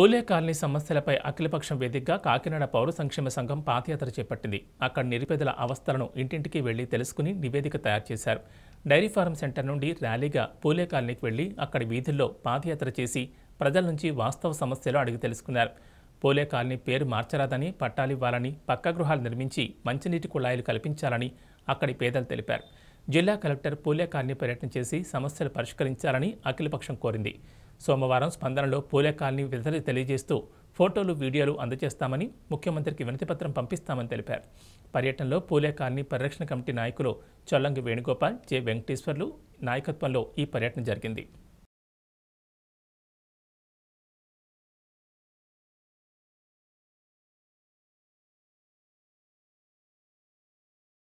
పూలే colony సమస్యలపై అఖిలపక్షం వేదికగా కాకినాడ పౌర సంక్షేమ సంఘం పాదయాత్ర చేపట్టింది అక్కడ నిరుపేదల అవస్థలను ఇంటింటికి వెళ్లి తెలుసుకుని నివేదిక తయారు చేశారు డైరీ ఫారం సెంటర్ నుండి ర్యాలీగా పోలే కాలనీకి వెళ్లి అక్కడి వీధుల్లో పాదయాత్ర చేసి ప్రజల నుంచి వాస్తవ సమస్యలు అడిగి తెలుసుకున్నారు పూలే కాలనీ పేరు మార్చరాదని పట్టాలివ్వాలని పక్క గృహాలు నిర్మించి మంచినీటి కుళాయిలు కల్పించాలని అక్కడి పేదలు తెలిపారు జిల్లా కలెక్టర్ పూలే కాలనీ పర్యటన చేసి సమస్యలు పరిష్కరించాలని అఖిలపక్షం కోరింది సోమవారం స్పందనలో పోలే కాలనీ విధులు తెలియజేస్తూ ఫోటోలు వీడియోలు అందజేస్తామని ముఖ్యమంత్రికి వినతిపత్రం పంపిస్తామని తెలిపారు పర్యటనలో పూలే కాలనీ పరిరక్షణ కమిటీ నాయకులు చొల్లంగి వేణుగోపాల్ జె వెంకటేశ్వర్లు నాయకత్వంలో ఈ పర్యటన జరిగింది